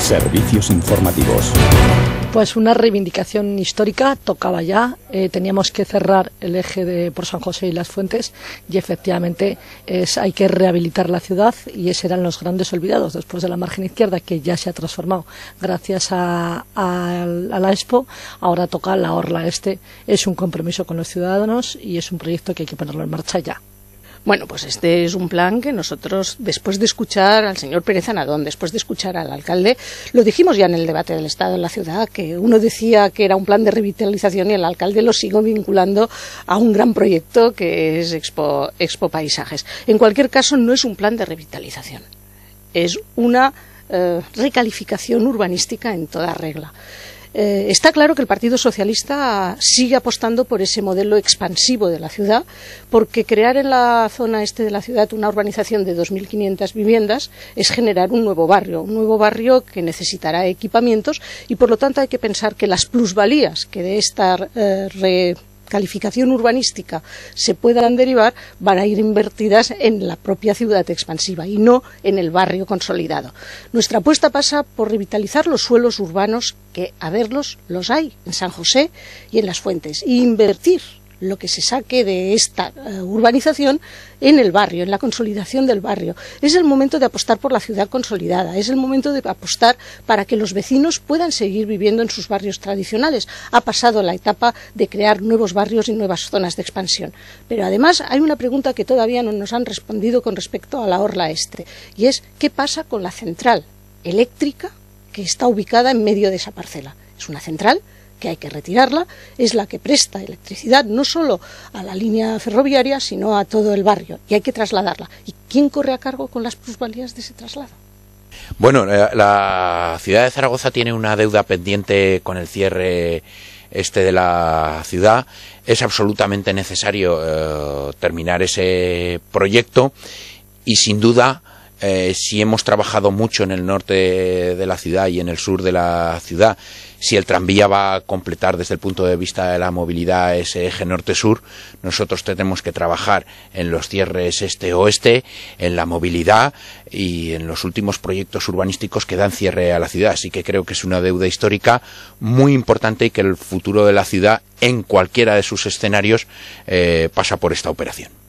Servicios informativos. Pues una reivindicación histórica tocaba ya. Eh, teníamos que cerrar el eje de por San José y las Fuentes y efectivamente es, hay que rehabilitar la ciudad y esos eran los grandes olvidados después de la margen izquierda que ya se ha transformado gracias a, a la Expo. Ahora toca la Orla Este. Es un compromiso con los ciudadanos y es un proyecto que hay que ponerlo en marcha ya. Bueno, pues este es un plan que nosotros, después de escuchar al señor Pérez Anadón, después de escuchar al alcalde, lo dijimos ya en el debate del Estado en la ciudad, que uno decía que era un plan de revitalización y el alcalde lo sigo vinculando a un gran proyecto que es Expo, Expo Paisajes. En cualquier caso, no es un plan de revitalización, es una eh, recalificación urbanística en toda regla. Eh, está claro que el Partido Socialista sigue apostando por ese modelo expansivo de la ciudad, porque crear en la zona este de la ciudad una urbanización de 2.500 viviendas es generar un nuevo barrio, un nuevo barrio que necesitará equipamientos y, por lo tanto, hay que pensar que las plusvalías que de esta eh, calificación urbanística se puedan derivar van a ir invertidas en la propia ciudad expansiva y no en el barrio consolidado. Nuestra apuesta pasa por revitalizar los suelos urbanos que, a verlos, los hay en San José y en las fuentes, e invertir lo que se saque de esta eh, urbanización en el barrio, en la consolidación del barrio. Es el momento de apostar por la ciudad consolidada, es el momento de apostar para que los vecinos puedan seguir viviendo en sus barrios tradicionales. Ha pasado la etapa de crear nuevos barrios y nuevas zonas de expansión. Pero además hay una pregunta que todavía no nos han respondido con respecto a la Orla Este, y es ¿qué pasa con la central eléctrica que está ubicada en medio de esa parcela? Es una central que hay que retirarla, es la que presta electricidad no solo a la línea ferroviaria, sino a todo el barrio, y hay que trasladarla. ¿Y quién corre a cargo con las plusvalías de ese traslado? Bueno, eh, la ciudad de Zaragoza tiene una deuda pendiente con el cierre este de la ciudad. Es absolutamente necesario eh, terminar ese proyecto y sin duda eh, si hemos trabajado mucho en el norte de la ciudad y en el sur de la ciudad, si el tranvía va a completar desde el punto de vista de la movilidad ese eje norte-sur, nosotros tenemos que trabajar en los cierres este-oeste, en la movilidad y en los últimos proyectos urbanísticos que dan cierre a la ciudad. Así que creo que es una deuda histórica muy importante y que el futuro de la ciudad en cualquiera de sus escenarios eh, pasa por esta operación.